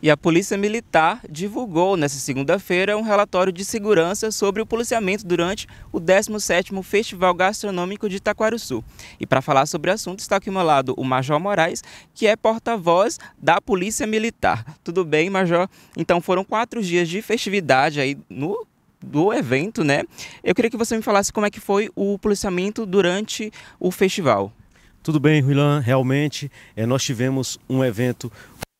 E a Polícia Militar divulgou nesta segunda-feira um relatório de segurança sobre o policiamento durante o 17º Festival Gastronômico de Taquaruçu. E para falar sobre o assunto está aqui ao meu lado o Major Moraes, que é porta-voz da Polícia Militar. Tudo bem, Major? Então foram quatro dias de festividade aí no do evento, né? Eu queria que você me falasse como é que foi o policiamento durante o festival. Tudo bem, Ruilan. Realmente, é, nós tivemos um evento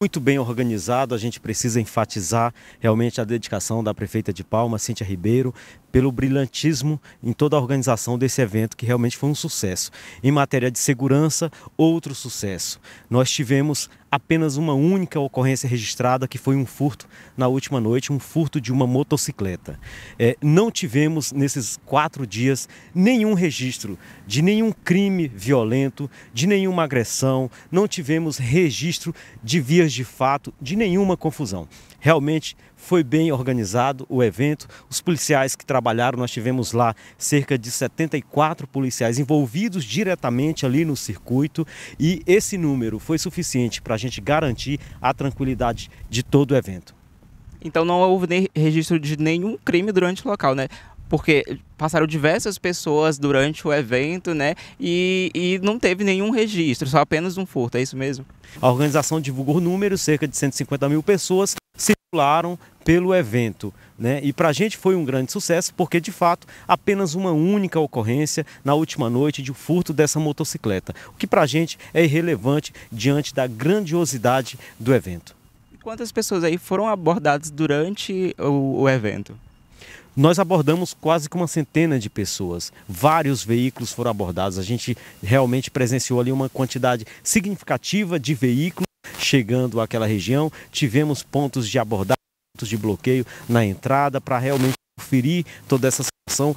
muito bem organizado. A gente precisa enfatizar realmente a dedicação da prefeita de Palma, Cíntia Ribeiro, pelo brilhantismo em toda a organização desse evento, que realmente foi um sucesso. Em matéria de segurança, outro sucesso. Nós tivemos apenas uma única ocorrência registrada, que foi um furto na última noite, um furto de uma motocicleta. É, não tivemos nesses quatro dias nenhum registro de nenhum crime violento, de nenhuma agressão, não tivemos registro de vias de fato, de nenhuma confusão. Realmente foi bem organizado o evento. Os policiais que trabalharam, nós tivemos lá cerca de 74 policiais envolvidos diretamente ali no circuito e esse número foi suficiente para a gente garantir a tranquilidade de todo o evento. Então não houve registro de nenhum crime durante o local, né? porque passaram diversas pessoas durante o evento, né? E, e, não teve nenhum registro, só apenas um furto, é isso mesmo? A organização divulgou números, cerca de 150 mil pessoas circularam pelo evento. Né? E para a gente foi um grande sucesso, porque de fato apenas uma única ocorrência na última noite de furto dessa motocicleta, o que para a gente é irrelevante diante da grandiosidade do evento. quantas pessoas aí foram abordadas durante o, o evento? nós abordamos quase que uma centena de pessoas. Vários veículos foram abordados. A gente realmente presenciou ali uma quantidade significativa de veículos chegando àquela região. Tivemos pontos de abordagem, pontos de bloqueio na entrada para realmente conferir toda essa situação.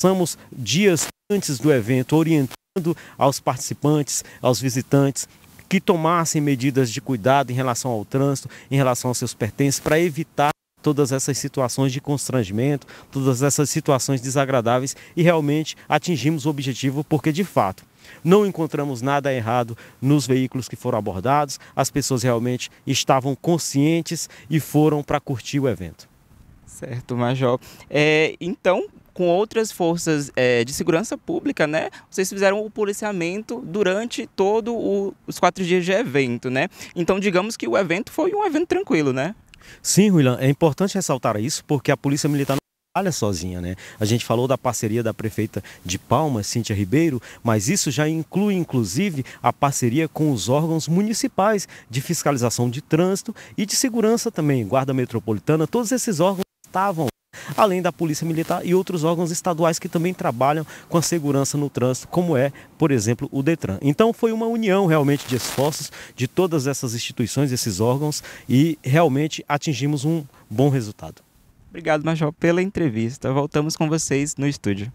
Passamos dias antes do evento orientando aos participantes, aos visitantes, que tomassem medidas de cuidado em relação ao trânsito, em relação aos seus pertences, para evitar todas essas situações de constrangimento, todas essas situações desagradáveis e realmente atingimos o objetivo, porque de fato não encontramos nada errado nos veículos que foram abordados, as pessoas realmente estavam conscientes e foram para curtir o evento. Certo, Major. É, então, com outras forças é, de segurança pública, né? Vocês fizeram o policiamento durante todo os quatro dias de evento, né? Então, digamos que o evento foi um evento tranquilo, né? Sim, William, é importante ressaltar isso, porque a Polícia Militar trabalha sozinha, né? A gente falou da parceria da prefeita de Palmas, Cíntia Ribeiro, mas isso já inclui, inclusive, a parceria com os órgãos municipais de fiscalização de trânsito e de segurança também, Guarda Metropolitana, todos esses órgãos estavam além da Polícia Militar e outros órgãos estaduais que também trabalham com a segurança no trânsito, como é, por exemplo, o Detran. Então foi uma união realmente de esforços de todas essas instituições, esses órgãos e realmente atingimos um bom resultado. Obrigado, Major, pela entrevista. Voltamos com vocês no estúdio.